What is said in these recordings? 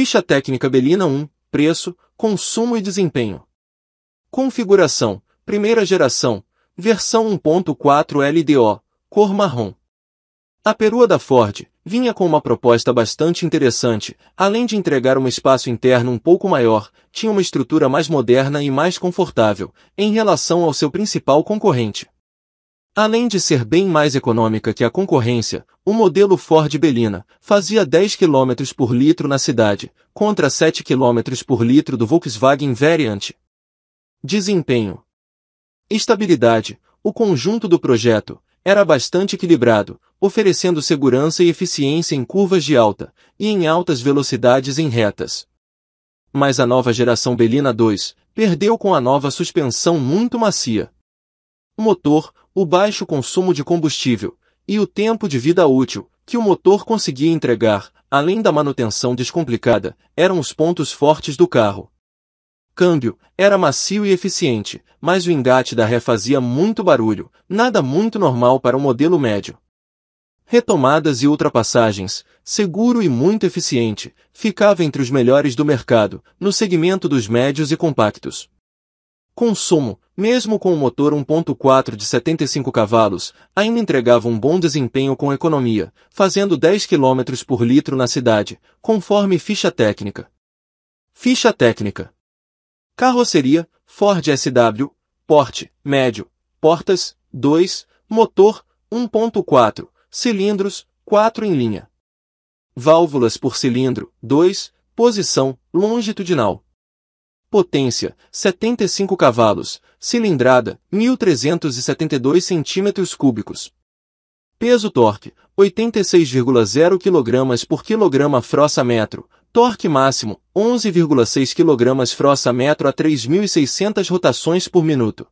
Ficha técnica Belina 1, preço, consumo e desempenho. Configuração, primeira geração, versão 1.4 LDO, cor marrom. A perua da Ford vinha com uma proposta bastante interessante, além de entregar um espaço interno um pouco maior, tinha uma estrutura mais moderna e mais confortável, em relação ao seu principal concorrente. Além de ser bem mais econômica que a concorrência, o modelo Ford Belina fazia 10 km por litro na cidade, contra 7 km por litro do Volkswagen Variant. Desempenho Estabilidade O conjunto do projeto era bastante equilibrado, oferecendo segurança e eficiência em curvas de alta e em altas velocidades em retas. Mas a nova geração Belina 2 perdeu com a nova suspensão muito macia. O motor, o baixo consumo de combustível e o tempo de vida útil que o motor conseguia entregar, além da manutenção descomplicada, eram os pontos fortes do carro. Câmbio era macio e eficiente, mas o engate da ré fazia muito barulho, nada muito normal para um modelo médio. Retomadas e ultrapassagens, seguro e muito eficiente, ficava entre os melhores do mercado, no segmento dos médios e compactos. Consumo, mesmo com o motor 1.4 de 75 cavalos, ainda entregava um bom desempenho com economia, fazendo 10 km por litro na cidade, conforme ficha técnica. Ficha técnica. Carroceria, Ford SW, porte, médio, portas, 2, motor, 1.4, cilindros, 4 em linha. Válvulas por cilindro, 2, posição, longitudinal, Potência, 75 cavalos. Cilindrada, 1.372 cm3. Peso torque, 86,0 kg por kg frossa metro. Torque máximo, 11,6 kg frossa metro a 3.600 rotações por minuto.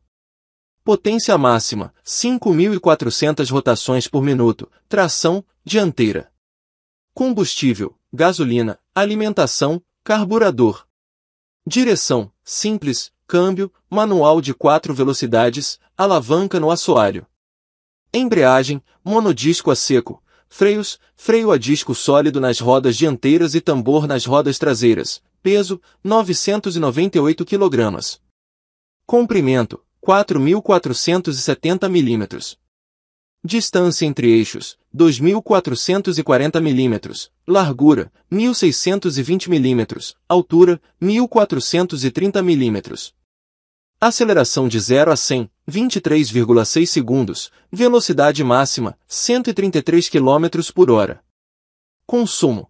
Potência máxima, 5.400 rotações por minuto. Tração, dianteira. Combustível, gasolina, alimentação, carburador, Direção, simples, câmbio, manual de quatro velocidades, alavanca no assoalho. Embreagem, monodisco a seco, freios, freio a disco sólido nas rodas dianteiras e tambor nas rodas traseiras, peso, 998 kg. Comprimento, 4.470 milímetros. Distância entre eixos, 2.440 mm. Largura, 1.620 mm. Altura, 1.430 mm. Aceleração de 0 a 100, 23,6 segundos. Velocidade máxima, 133 km por hora. Consumo,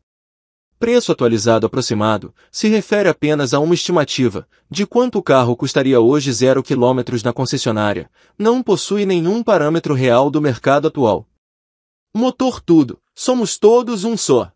Preço atualizado aproximado se refere apenas a uma estimativa de quanto o carro custaria hoje zero quilômetros na concessionária, não possui nenhum parâmetro real do mercado atual. Motor tudo, somos todos um só.